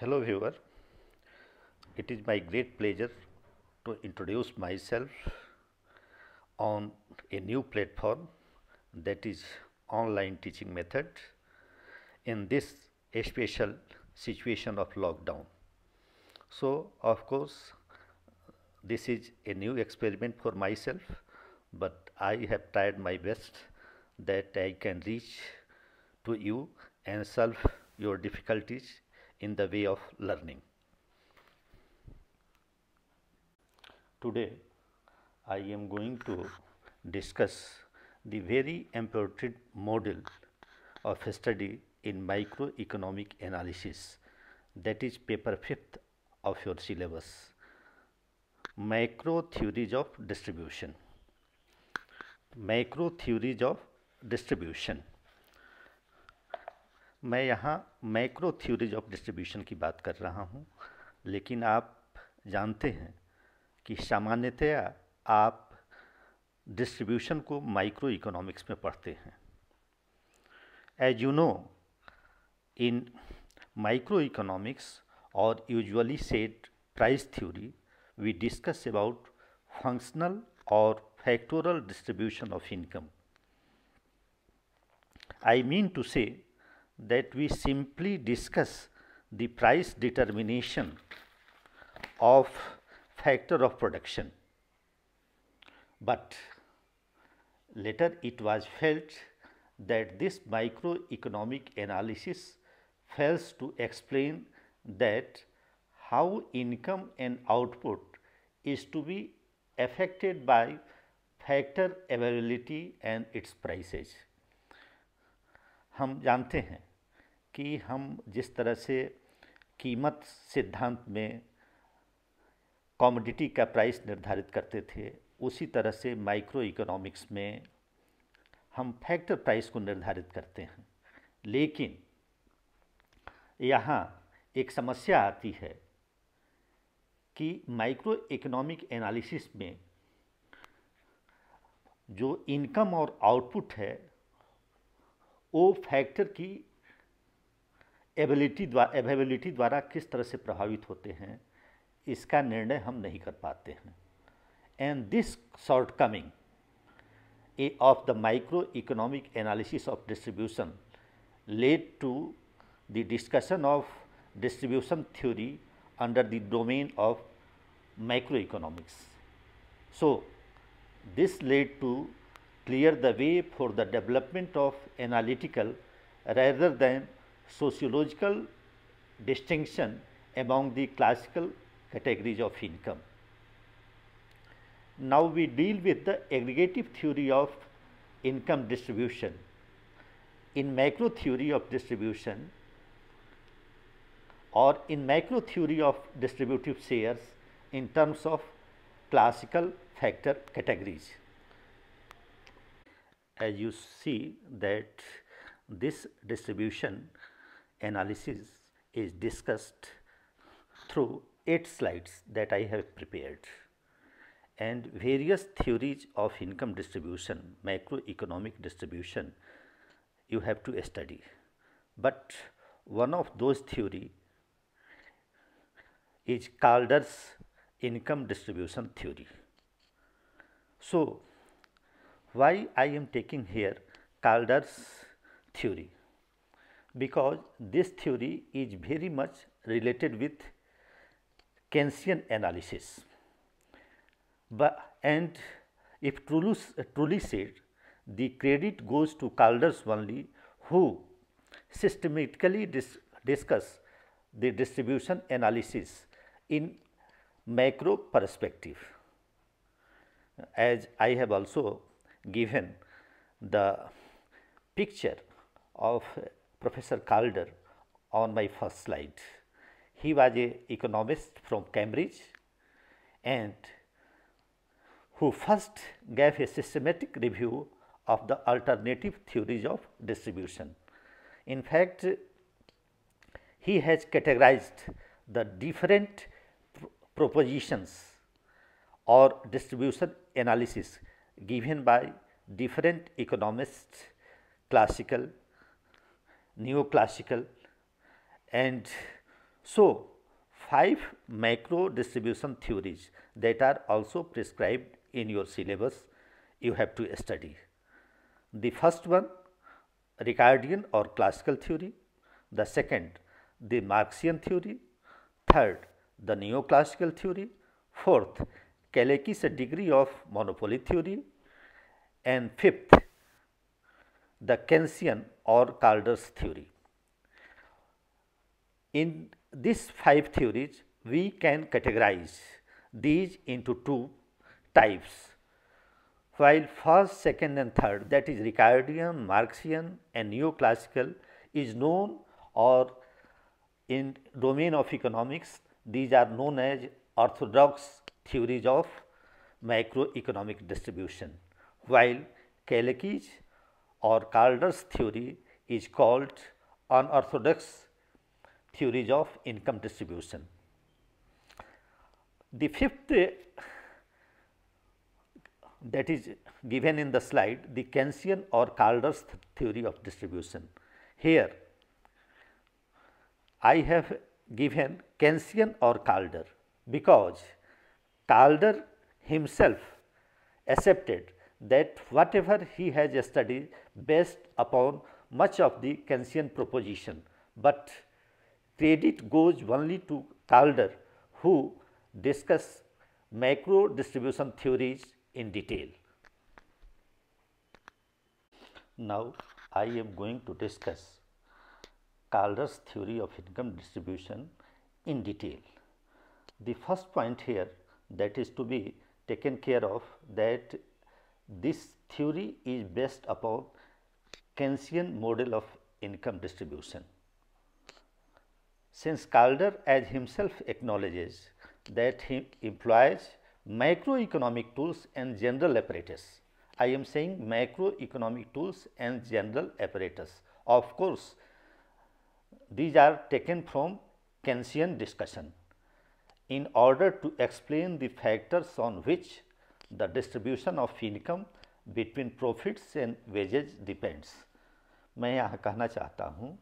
Hello viewer, it is my great pleasure to introduce myself on a new platform that is online teaching method in this special situation of lockdown. So of course this is a new experiment for myself but I have tried my best that I can reach to you and solve your difficulties in the way of learning. Today, I am going to discuss the very important model of study in microeconomic analysis that is paper 5th of your syllabus micro theories of distribution macro theories of distribution मैं यहाँ macro theories of distribution की बात कर रहा हूँ लेकिन आप जानते हैं कि सामान्यतया आप डिस्ट्रीब्यूशन को माइक्रो इकोनॉमिक्स में पढ़ते हैं as you know in micro economics और usually said price theory we discuss about functional और factoral distribution of income I mean to say that we simply discuss the price determination of factor of production. But later it was felt that this microeconomic analysis fails to explain that how income and output is to be affected by factor availability and its prices. हम जानते हैं कि हम जिस तरह से कीमत सिद्धांत में कॉमोडिटी का प्राइस निर्धारित करते थे उसी तरह से माइक्रो इकोनॉमिक्स में हम फैक्टर प्राइस को निर्धारित करते हैं लेकिन यहाँ एक समस्या आती है कि माइक्रो इकोनॉमिक एनालिसिस में जो इनकम और आउटपुट है वो फैक्टर की एबिलिटी द्वारा एवेबिलिटी द्वारा किस तरह से प्रभावित होते हैं इसका निर्णय हम नहीं कर पाते हैं and this shortcoming a of the micro economic analysis of distribution led to the discussion of distribution theory under the domain of micro economics so this led to clear the way for the development of analytical rather than sociological distinction among the classical categories of income. Now we deal with the aggregative theory of income distribution. In macro theory of distribution or in macro theory of distributive shares in terms of classical factor categories. As you see that this distribution analysis is discussed through 8 slides that I have prepared and various theories of income distribution, macroeconomic distribution you have to study. But one of those theory is Calder's income distribution theory. So, why I am taking here Calder's theory? because this theory is very much related with Keynesian analysis. But and if truly, truly said, the credit goes to Calders only who systematically dis discuss the distribution analysis in macro perspective. As I have also given the picture of Professor Calder on my first slide. He was an economist from Cambridge and who first gave a systematic review of the alternative theories of distribution. In fact, he has categorized the different propositions or distribution analysis given by different economists classical neoclassical and so five macro distribution theories that are also prescribed in your syllabus you have to study. The first one Ricardian or classical theory, the second the Marxian theory, third the neoclassical theory, fourth Kalecki's degree of monopoly theory and fifth the Keynesian or Calder's theory. In these five theories, we can categorize these into two types while first, second and third that is Ricardian, Marxian and neoclassical is known or in domain of economics these are known as orthodox theories of macroeconomic distribution while Kalecki's or Calder's theory is called unorthodox theories of income distribution. The fifth that is given in the slide the Keynesian or Calder's theory of distribution. Here I have given Keynesian or Calder because Calder himself accepted that whatever he has studied based upon much of the Kantian proposition, but credit goes only to Calder who discuss macro distribution theories in detail. Now, I am going to discuss Calder's theory of income distribution in detail. The first point here that is to be taken care of that this theory is based upon Keynesian model of income distribution. Since Calder as himself acknowledges that he employs macroeconomic tools and general apparatus. I am saying macroeconomic tools and general apparatus. Of course, these are taken from Keynesian discussion in order to explain the factors on which the distribution of income between profits and wages depends. मैं यहाँ कहना चाहता हूँ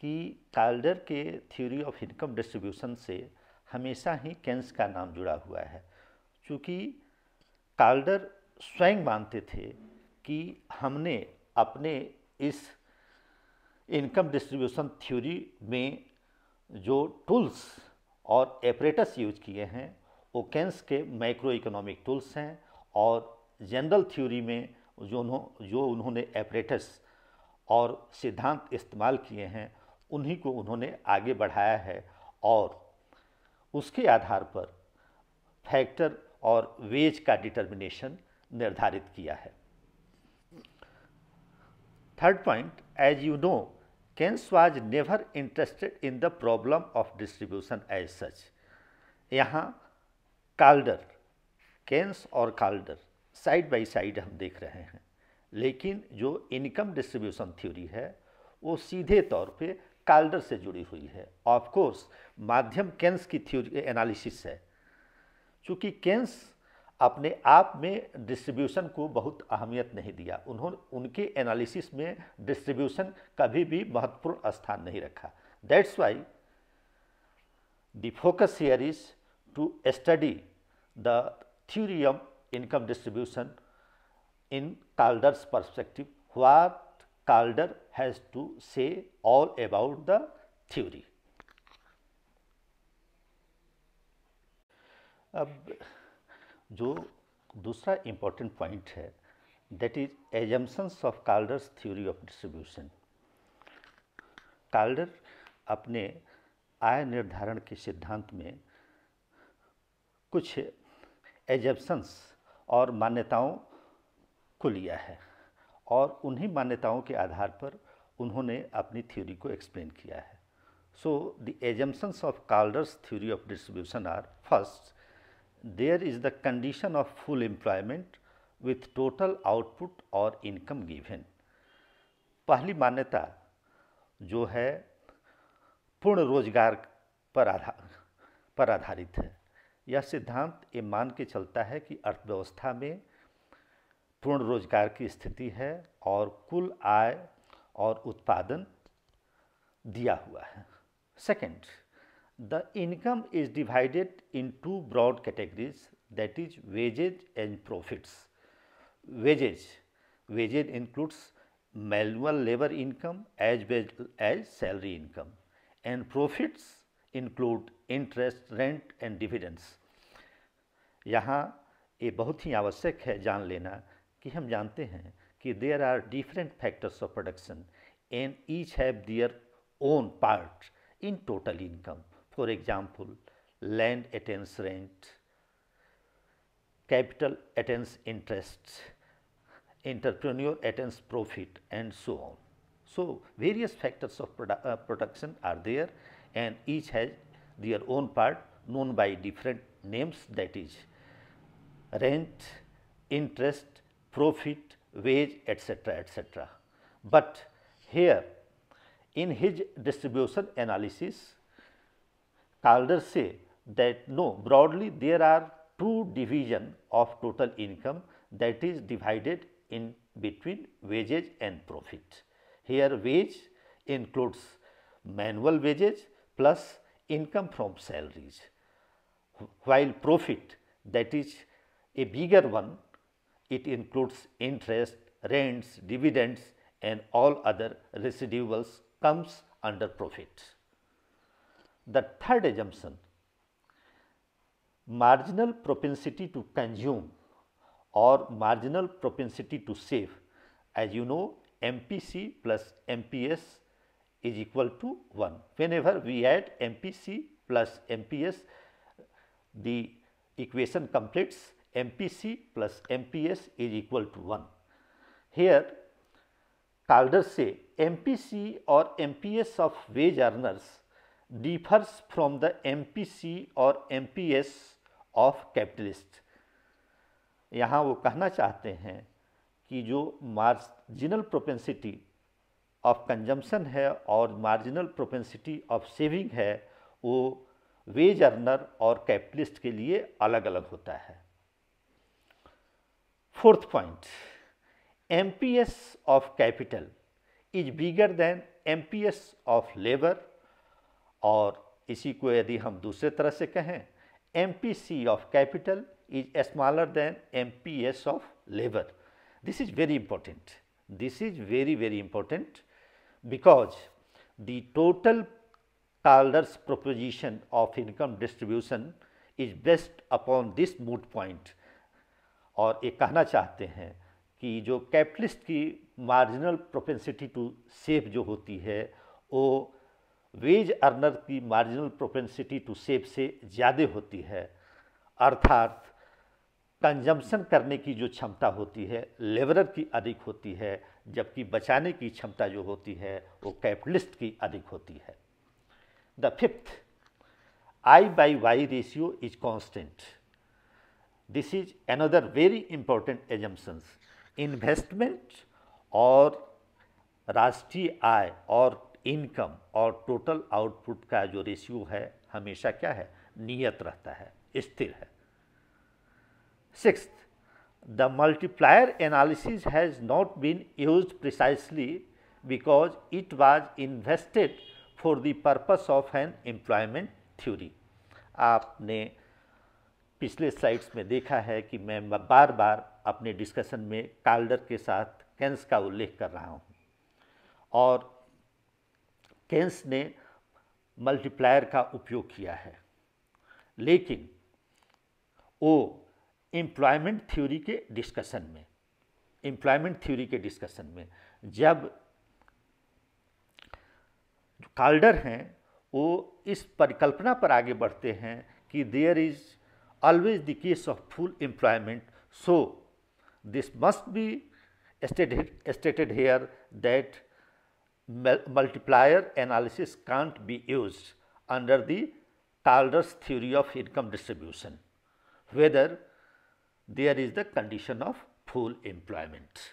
कि टाल्डर के theory of income distribution से हमेशा ही Keynes का नाम जुड़ा हुआ है क्योंकि टाल्डर स्वयं मानते थे कि हमने अपने इस इनकम डिस्ट्रीब्यूशन थ्योरी में जो टूल्स और एपरेटस यूज किए हैं ओकेंस के माइक्रो इकोनॉमिक टूल्स हैं और जनरल थ्योरी में जो उन्हों जो उन्होंने एपरेटस और सिद्धांत इस्तेमाल किए हैं उन्हीं को उन्होंने आगे बढ़ाया है और उसके आधार पर फैक्टर और वेज का डिटर्मिनेशन निर्धारित किया है third point as you know Keynes was never interested in the problem of distribution as such यहाँ काल्डर केन्स और काल्डर साइड बाय साइड हम देख रहे हैं लेकिन जो इनकम डिस्ट्रीब्यूशन थ्योरी है वो सीधे तौर पे काल्डर से जुड़ी हुई है ऑफ कोर्स माध्यम केन्स की थ्योरी एनालिसिस है चूँकि केन्स अपने आप में डिस्ट्रीब्यूशन को बहुत अहमियत नहीं दिया उन्होंने उनके एनालिसिस में डिस्ट्रीब्यूशन कभी भी महत्वपूर्ण स्थान नहीं रखा that's why the focus here is to study the theory of income distribution in Calder's perspective, what Calder has to say all about the theory. अब जो दूसरा इम्पोर्टेंट पॉइंट है that is assumptions of Kaldor's theory of distribution Kaldor अपने आय निर्धारण के सिद्धांत में कुछ एजेप्सन्स और मान्यताओं को लिया है और उन्हीं मान्यताओं के आधार पर उन्होंने अपनी थ्योरी को एक्सप्लेन किया है so the assumptions of Kaldor's theory of distribution are first there is the condition of full employment with total output और इनकम गिवेन पहली मान्यता जो है पूर्ण रोजगार पर आधार पर आधारित है यह सिद्धांत ये मान के चलता है कि अर्थव्यवस्था में पूर्ण रोजगार की स्थिति है और कुल आय और उत्पादन दिया हुआ है second the income is divided into broad categories that is wages and profits wages wages includes manual labour income as wage as salary income and profits include interest rent and dividends यहाँ ये बहुत ही आवश्यक है जान लेना कि हम जानते हैं कि there are different factors of production and each have their own part in total income for example land attains rent capital attains interest entrepreneur attains profit and so on so various factors of production are there and each has their own part known by different names that is rent, interest, profit, wage etc. etc. But here in his distribution analysis Calder say that no broadly there are two division of total income that is divided in between wages and profit. Here wage includes manual wages plus income from salaries while profit that is a bigger one. It includes interest, rents, dividends and all other residuals comes under profit. The third assumption, marginal propensity to consume or marginal propensity to save as you know MPC plus MPS is equal to 1. Whenever we add MPC plus MPS the equation completes MPC plus MPS is equal to 1. Here Calder say MPC or MPS of wage earners differs from the MPC or MPS of capitalist. यहाँ वो कहना चाहते हैं कि जो marginal propensity of consumption है और marginal propensity of saving है वो wage earner और capitalist के लिए अलग अलग होता है fourth point mps of capital is bigger than mps of labor और इसी को यदि हम दूसरे तरह से कहें M P C of capital is smaller than M P S of labour this is very important this is very very important because the total Kaldor's proposition of income distribution is based upon this moot point और ये कहना चाहते हैं कि जो capitalist की marginal propensity to save जो होती है वो वेज अर्नर की मार्जिनल प्रोपेंसिटी टू सेव से ज़्यादा होती है अर्थात कंजम्पशन करने की जो क्षमता होती है लेबरर की अधिक होती है जबकि बचाने की क्षमता जो होती है वो कैपिटलिस्ट की अधिक होती है the fifth I by Y ratio is constant this is another very important assumptions. Investment और राष्ट्रीय आय और इनकम और टोटल आउटपुट का जो रेशियो है हमेशा क्या है नियत रहता है स्थिर है six the multiplier analysis has not been used precisely because it was invested for the purpose of an employment theory. आपने पिछले स्लाइड्स में देखा है कि मैं बार बार अपने डिस्कशन में काल्डर के साथ कैंस का उल्लेख कर रहा हूँ और कैंस ने मल्टीप्लायर का उपयोग किया है लेकिन वो एम्प्लॉयमेंट थ्योरी के डिस्कशन में एम्प्लॉयमेंट थ्योरी के डिस्कशन में जब काल्डर हैं वो इस परिकल्पना पर आगे बढ़ते हैं कि there is always the case of full employment. So, this must be stated, stated here that multiplier analysis can't be used under the Calder's theory of income distribution, whether there is the condition of full employment.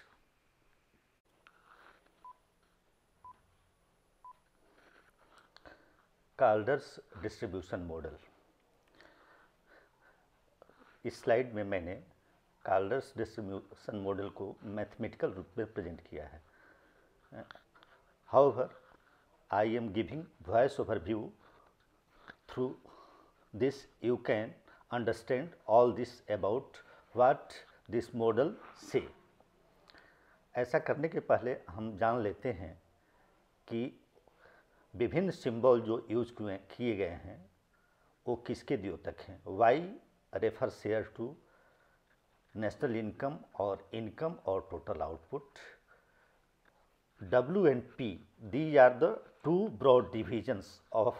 Calder's distribution model. इस slide में मैंने Kaldor's distribution model को mathematical रूप में present किया है however I am giving voice over view through this you can understand all this about what this model से ऐसा करने के पहले हम जान लेते हैं कि विभिन्न सिंबल जो यूज किए गए हैं वो किसके दियो तक हैं Y refers here to national income or income or total output. W and P these are the two broad divisions of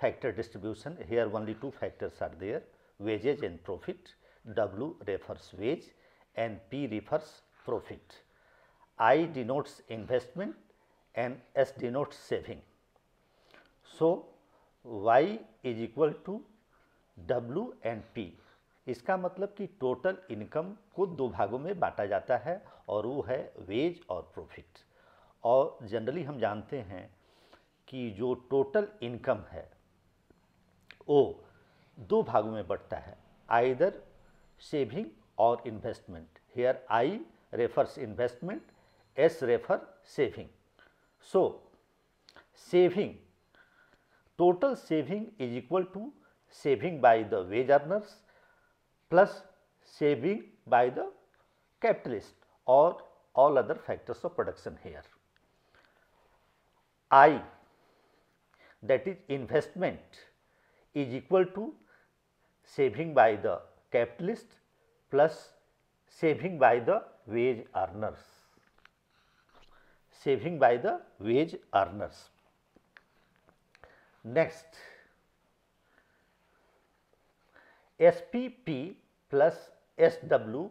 factor distribution here only two factors are there wages and profit W refers wage and P refers profit. I denotes investment and S denotes saving. So, Y is equal to W and P इसका मतलब कि total income को दो भागों में बांटा जाता है और वो है वेज और प्रॉफिट और जनरली हम जानते हैं कि जो टोटल इनकम है वो दो भागों में बढ़ता है आइदर सेविंग और investment here I refers investment S refer saving so saving total saving is equal to saving by the wage earners plus saving by the capitalist or all other factors of production here. I that is investment is equal to saving by the capitalist plus saving by the wage earners, saving by the wage earners. Next, S P P plus S W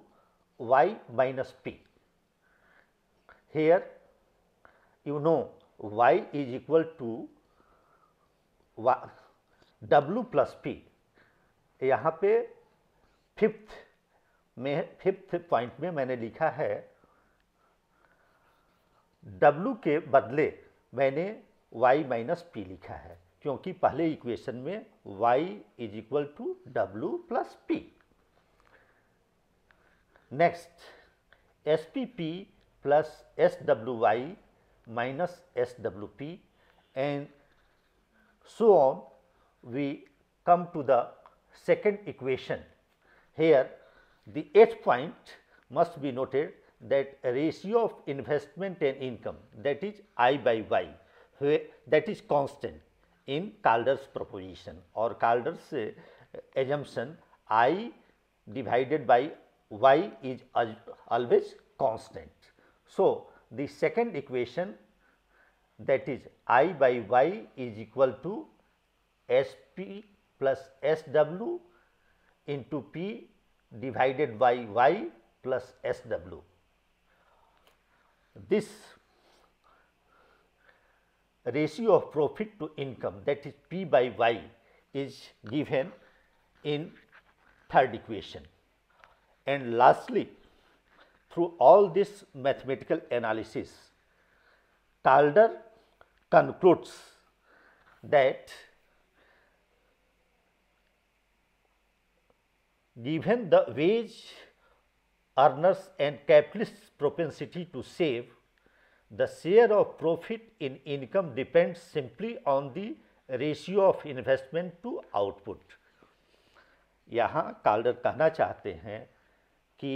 Y minus P here you know Y is equal to W plus P यहाँ पे fifth में fifth point में मैंने लिखा है W के बदले मैंने y माइनस पी लिखा है क्योंकि पहले इक्वेशन में y equation, equal to W plus P next S P P plus S W minus SWP and so on we come to the second equation. Here the eighth point must be noted that ratio of investment and income that is I by Y that is constant in Calder's proposition or Calder's uh, assumption I divided by y is always constant. So, the second equation that is I by y is equal to S p plus S w into p divided by y plus S w. This ratio of profit to income that is P by Y is given in third equation. And lastly, through all this mathematical analysis, Calder concludes that given the wage earners and capitalists propensity to save the share of profit in income depends simply on the ratio of investment to output यहाँ Kaldor कहना चाहते हैं कि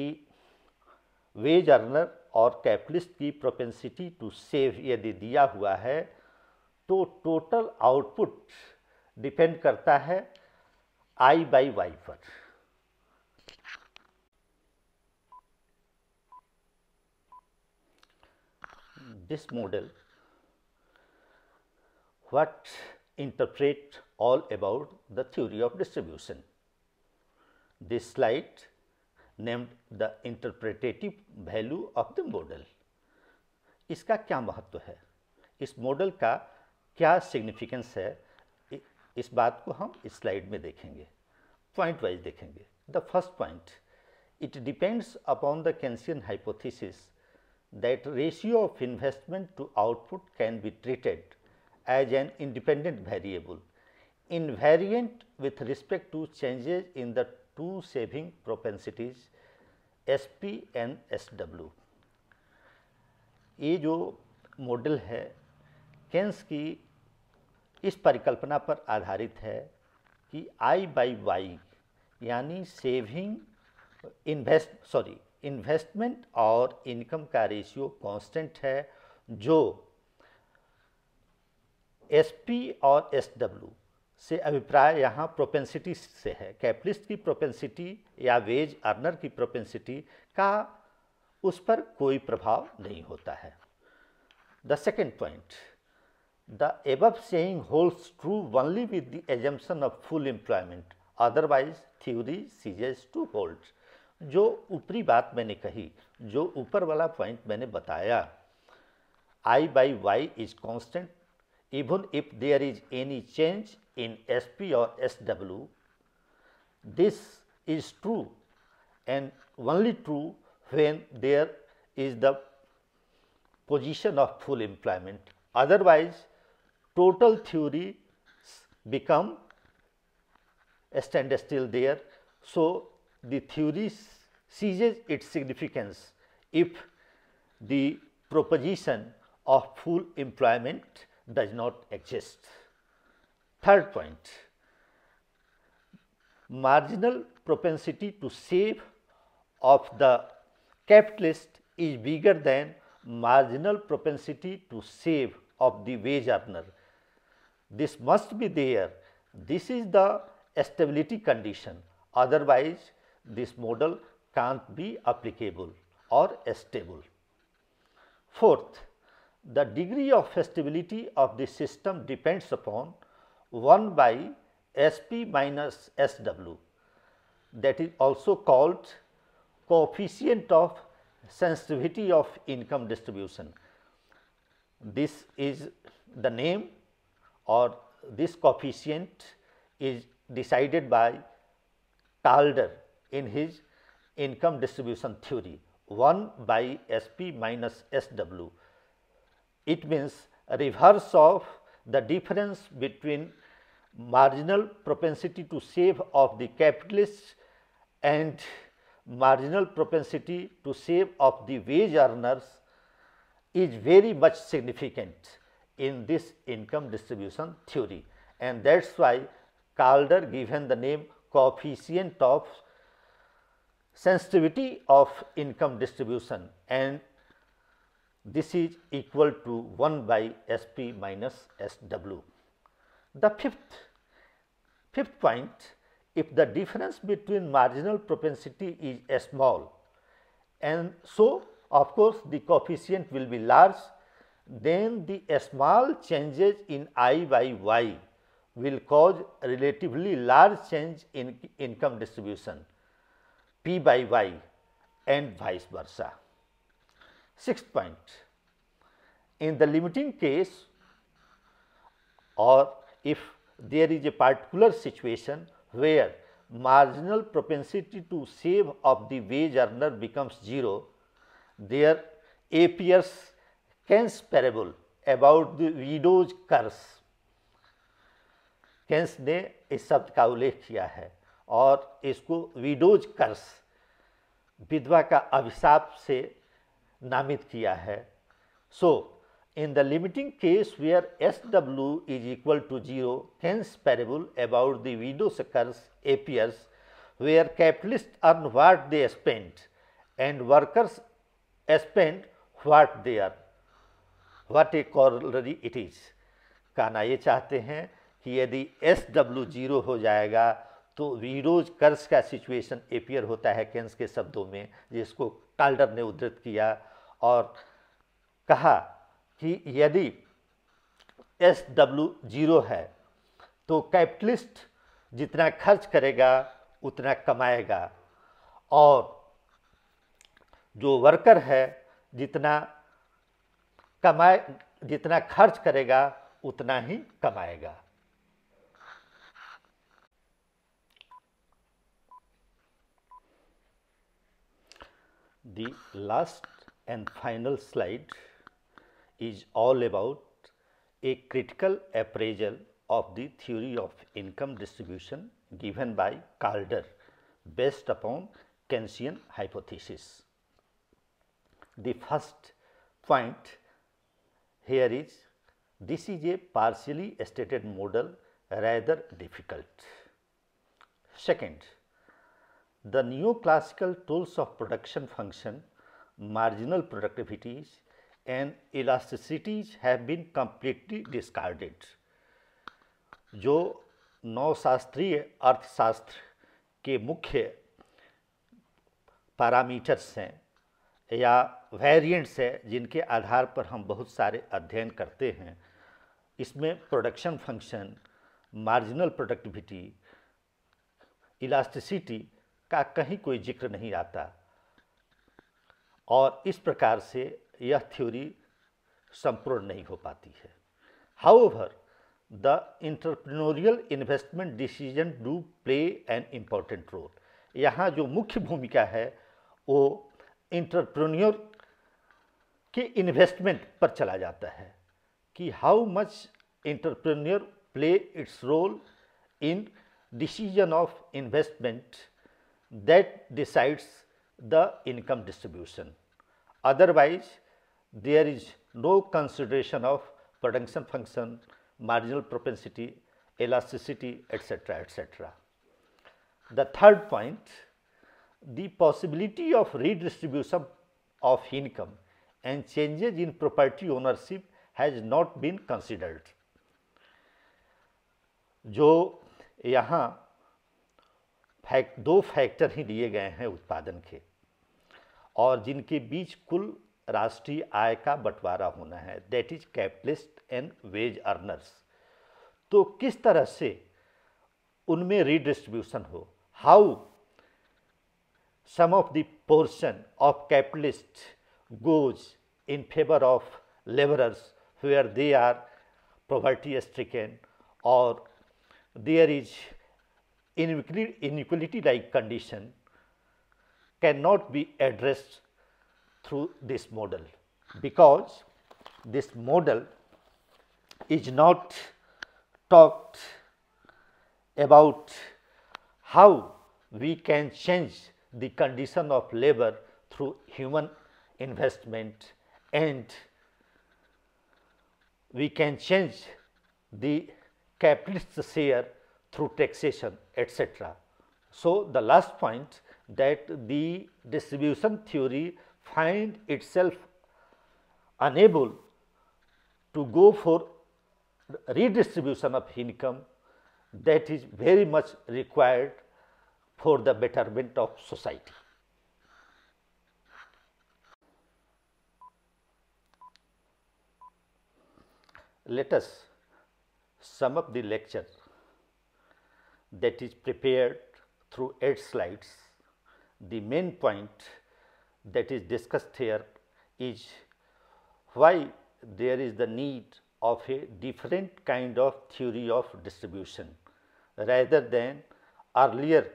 wage earner और capitalist की propensity to save यदि दिया हुआ है तो टोटल आउटपुट डिपेंड करता है आई बाई वाई पर this model what interpret all about the theory of distribution. This slide named the interpretative value of the model. इसका क्या महत्व है इस मॉडल का क्या सिग्निफिकेंस है इस बात को हम इस स्लाइड में देखेंगे पॉइंट वाइज देखेंगे the first point it depends upon the Keynesian hypothesis that ratio of investment to output can be treated as an independent variable invariant with respect to changes in the two saving propensities SP and SW. ये जो model है Keynes की इस परिकल्पना पर आधारित है कि I बाई वाई यानी सेविंग इन्वेस्ट सॉरी इन्वेस्टमेंट और इनकम का रेशियो कांस्टेंट है जो एस पी और एस डब्ल्यू से अभिप्राय यहाँ प्रोपेंसिटी से है कैपिटलिस्ट की प्रोपेंसिटी या वेज अर्नर की प्रोपेंसिटी का उस पर कोई प्रभाव नहीं होता है the second point the above saying holds true only with the assumption of full employment otherwise theory ceases to hold जो ऊपरी बात मैंने कही जो ऊपर वाला पॉइंट मैंने बताया I by Y is constant even if there is any change in SP or SW. This is true and only true when there is the position of full employment. Otherwise, total theory become stand still there. So, the theory ceases its significance if the proposition of full employment does not exist. Third point, marginal propensity to save of the capitalist is bigger than marginal propensity to save of the wage earner. This must be there. This is the stability condition. Otherwise, this model can't be applicable or stable. Fourth, the degree of stability of the system depends upon 1 by Sp minus Sw that is also called coefficient of sensitivity of income distribution. This is the name or this coefficient is decided by Calder in his income distribution theory 1 by SP minus SW. It means reverse of the difference between marginal propensity to save of the capitalist and marginal propensity to save of the wage earners is very much significant in this income distribution theory and that is why Calder given the name coefficient of sensitivity of income distribution and this is equal to 1 by Sp minus Sw. The fifth, fifth point if the difference between marginal propensity is small and so of course, the coefficient will be large then the small changes in i by y will cause relatively large change in income distribution. P by Y and vice versa. Sixth point, in the limiting case or if there is a particular situation where marginal propensity to save of the wage earner becomes 0, there appears Keynes parable about the widow's curse. Keynes ने इस शब्द का उल्लेख किया है और इसको widows कर्स विधवा का अभिशाप से नामित किया है so in the limiting case where S W is equal to zero hence parable about the widow's curse appears where capitalist earn what they spend and workers spend what they earn what a corollary it is कहना ये चाहते हैं कि यदि S W zero हो जाएगा तो वीरोज कर्ज का सिचुएशन एपियर होता है केन्स के शब्दों में जिसको काल्डर ने उद्धृत किया और कहा कि यदि एस डब्ल्यू जीरो है तो कैपिटलिस्ट जितना खर्च करेगा उतना कमाएगा और जो वर्कर है जितना कमाए जितना खर्च करेगा उतना ही कमाएगा The last and final slide is all about a critical appraisal of the theory of income distribution given by Calder based upon Keynesian hypothesis. The first point here is this is a partially stated model rather difficult. Second, The new classical tools of production function, marginal productivities and elasticities have been completely discarded. जो नौशास्त्रीय अर्थशास्त्र के मुख्य parameters हैं या variants हैं जिनके आधार पर हम बहुत सारे अध्ययन करते हैं इसमें production function marginal productivity elasticity का कहीं कोई जिक्र नहीं आता और इस प्रकार से यह थ्योरी संपूर्ण नहीं हो पाती है however the entrepreneurial investment decision do play an important role यहाँ जो मुख्य भूमिका है वो इंटरप्रोन्योर के इन्वेस्टमेंट पर चला जाता है कि how much entrepreneur play its role in decision of investment that decides the income distribution. Otherwise, there is no consideration of production function, marginal propensity, elasticity, etc., etc. The third point, the possibility of redistribution of income and changes in property ownership has not been considered. जो यहाँ फैक दो factor ही दिए गए हैं उत्पादन के और जिनके बीच कुल राष्ट्रीय आय का बंटवारा होना है that is capitalist and wage earners तो किस तरह से उनमें रिडिस्ट्रीब्यूशन हो how some of the portion of capitalist goes in favour of labourers where they are property stricken और देयर इज inequality like condition cannot be addressed through this model because this model is not talked about how we can change the condition of labor through human investment and we can change the capitalist share through taxation etc. So, the last point that the distribution theory find itself unable to go for redistribution of income that is very much required for the betterment of society. Let us sum up the lecture that is prepared through 8 slides. The main point that is discussed here is why there is the need of a different kind of theory of distribution rather than earlier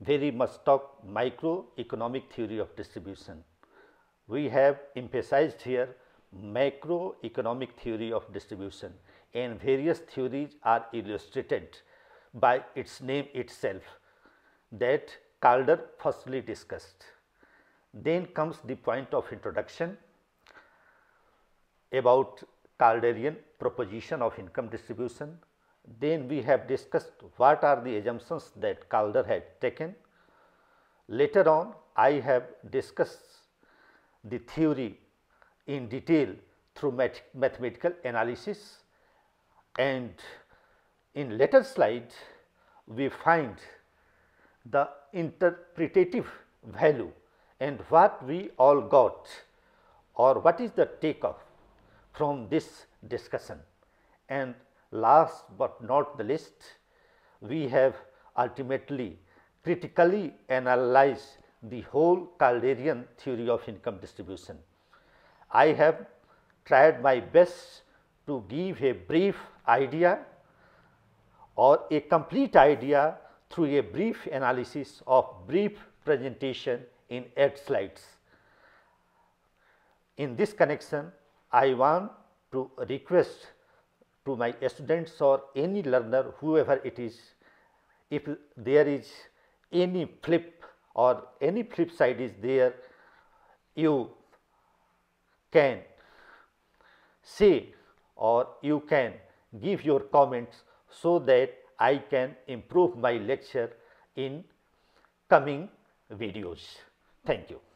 very much talk microeconomic theory of distribution. We have emphasized here macroeconomic theory of distribution and various theories are illustrated by its name itself that Calder firstly discussed. Then comes the point of introduction about Calderian proposition of income distribution. Then we have discussed what are the assumptions that Calder had taken. Later on I have discussed the theory in detail through math mathematical analysis and in later slide, we find the interpretative value and what we all got or what is the takeoff from this discussion. And last but not the least, we have ultimately critically analyzed the whole Calderian theory of income distribution. I have tried my best to give a brief idea or a complete idea through a brief analysis of brief presentation in 8 slides. In this connection, I want to request to my students or any learner whoever it is, if there is any flip or any flip side is there, you can say or you can give your comments so that I can improve my lecture in coming videos. Thank you.